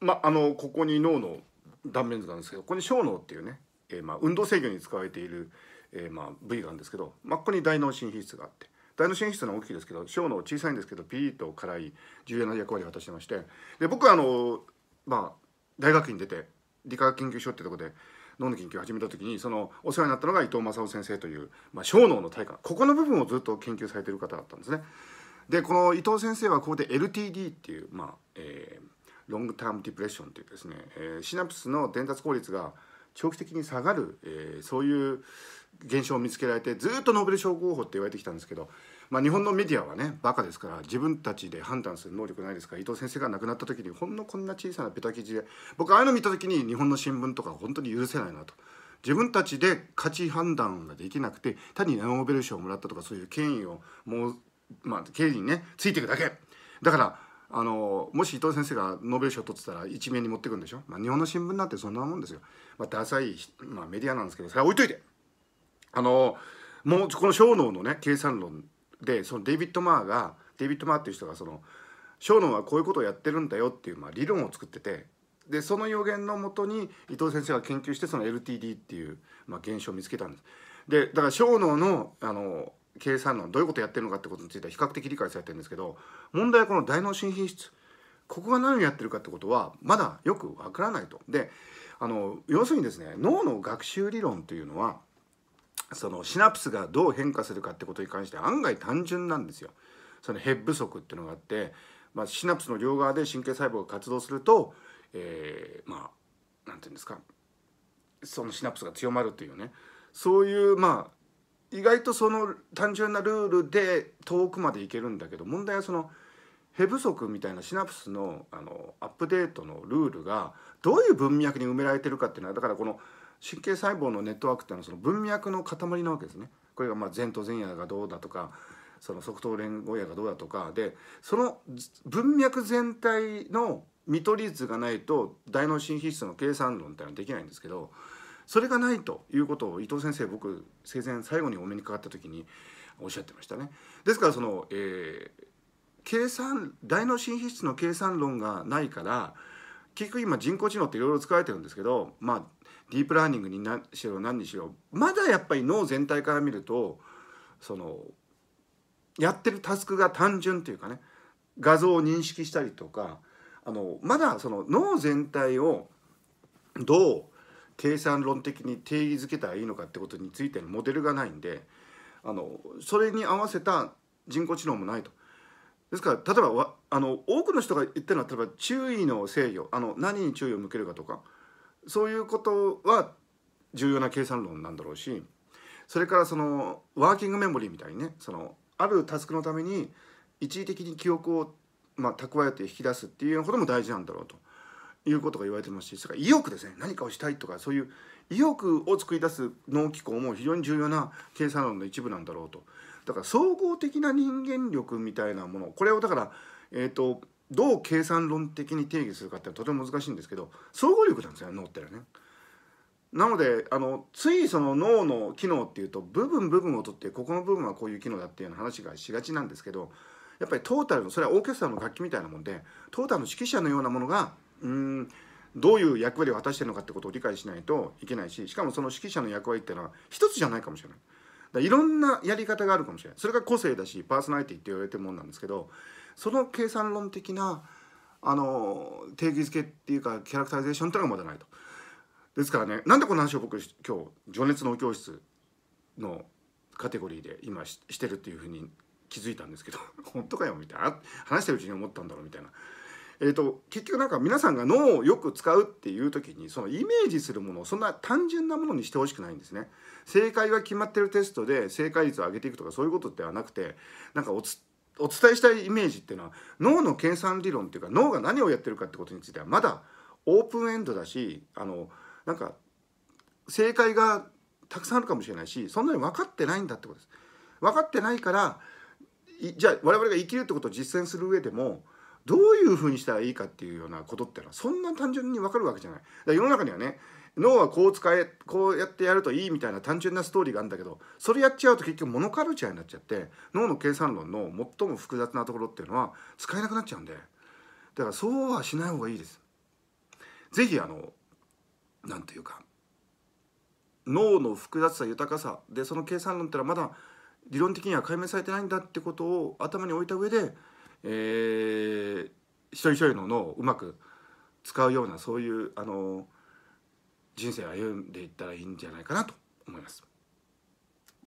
まあのここに脳の断面図なんですけどここに小脳っていうね、えー、まあ、運動制御に使われている、えー、まあ、部位があるんですけど、まあ、ここに大脳新皮質があって大脳新皮質の大きいですけど小脳小さいんですけどピリッと辛い重要な役割を果たしてましてで僕はあの、まあ、大学院出て理化学研究所ってとこで脳の研究を始めた時にそのお世話になったのが伊藤正夫先生という、まあ、小脳の体感ここの部分をずっと研究されてる方だったんですね。でこの伊藤先生はここで LTD っていう、まあえーロングタームディプレッションというですね、えシナプスの伝達効率が長期的に下がる、えそういう現象を見つけられてずっとノーベル賞候補って言われてきたんですけど、まあ、日本のメディアはねバカですから自分たちで判断する能力ないですから伊藤先生が亡くなった時にほんのこんな小さなペタ記事で僕ああいうの見た時に日本の新聞とか本当に許せないなと。自分たちで価値判断ができなくて単にノーベル賞をもらったとかそういう権威をもうまあ権威にねついていくだけだからあのもし伊藤先生がノーベル賞取ってたら一面に持ってくんでしょ、まあ、日本の新聞なんてそんなもんですよ、まあ、ダサい、まあ、メディアなんですけどそれは置いといてあのもうこの小脳のね計算論でそのデイビッド・マーがデイビッド・マーっていう人がその小脳はこういうことをやってるんだよっていう、まあ、理論を作っててでその予言のもとに伊藤先生が研究してその LTD っていう、まあ、現象を見つけたんです。でだから小脳のあの計算論どういうことやってるのかってことについては比較的理解されてるんですけど問題はこの大脳新品質ここが何をやってるかってことはまだよくわからないと。であの要するにですね脳の学習理論というのはそのシナプスがどう変化するかってことに関して案外単純なんですよ。そのヘッブ足っていうのがあって、まあ、シナプスの両側で神経細胞が活動すると、えー、まあ何て言うんですかそのシナプスが強まるというねそういうまあ意外とその単純なルールで遠くまでいけるんだけど問題はそのヘ不足みたいなシナプスのあのアップデートのルールがどういう文脈に埋められてるかっていうのはだからこの神経細胞のネットワークっていうのはその文脈の塊なわけですね。これがまあ前頭前野がどうだとかその側頭連合野がどうだとかでその文脈全体の見取り図がないと大脳新皮質の計算論っていうのはできないんですけどそれがないということを伊藤先生僕生前最後にお目にかかった時におっしゃってましたね。ですからその、えー、計算大脳新皮質の計算論がないから結局今人工知能っていろいろ使われてるんですけどまあディープラーニングにしろ何にしろまだやっぱり脳全体から見るとそのやってるタスクが単純というかね画像を認識したりとかあのまだその脳全体をどう計算論的に定義づけたらいいのかってことについてのモデルがないんであのそれに合わせた人工知能もないと。ですから例えばあの多くの人が言ってるのは例えば注意の制御あの何に注意を向けるかとかそういうことは重要な計算論なんだろうしそれからそのワーキングメモリーみたいにねそのあるタスクのために一時的に記憶を、まあ、蓄えて引き出すっていうことも大事なんだろうと。いうことが言われてますしそれから意欲ですね何かをしたいとかそういう意欲を作り出す脳機構も非常に重要な計算論の一部なんだろうとだから総合的な人間力みたいなものこれをだから、えーと、どう計算論的に定義するかってとても難しいんですけど総合力なんですよ脳ってのはね。なのであのついその脳の機能っていうと部分部分を取ってここの部分はこういう機能だっていうような話がしがちなんですけどやっぱりトータルのそれはオーケストラの楽器みたいなもんでトータルの指揮者のようなものがうんどういう役割を果たしてるのかってことを理解しないといけないししかもその指揮者の役割っていうのは一つじゃないかもしれない。だいろんなやり方があるかもしれないそれが個性だしパーソナリティって言われてるもんなんですけどその計算論的なあの定義づけっていうかキャラクターゼーションっていうのがまだないと。ですからねなんでこの話を僕今日「情熱の教室」のカテゴリーで今してるっていうふうに気づいたんですけど 本当かよみたいな話してるうちに思ったんだろうみたいなえーと、結局なんか皆さんが脳をよく使うっていう時にそのイメージするものをそんな単純なものにしてほしくないんですね。正解が決まってるテストで正解率を上げていくとかそういうことではなくてなんかおつお伝えしたいイメージっていうのは脳の計算理論っていうか脳が何をやってるかってことについてはまだオープンエンドだしあのなんか正解がたくさんあるかもしれないしそんなに分かってないんだってことです。分かってないからじゃあ我々が生きるってことを実践する上でもどういうふうにしたらいいかっていうようなことってのはそんな単純に分かるわけじゃない。だから世の中にはね脳はこう使えこうやってやるといいみたいな単純なストーリーがあるんだけどそれやっちゃうと結局モノカルチャーになっちゃって脳の計算論の最も複雑なところっていうのは使えなくなっちゃうんでだからそうはしない方がいいです。ぜひあの何て言うか脳の複雑さ豊かさでその計算論ってのはまだ理論的には解明されてないんだってことを頭に置いた上でえー、一人一人の脳をうまく使うようなそういうあの人生を歩んでいったらいいんじゃないかなと思います。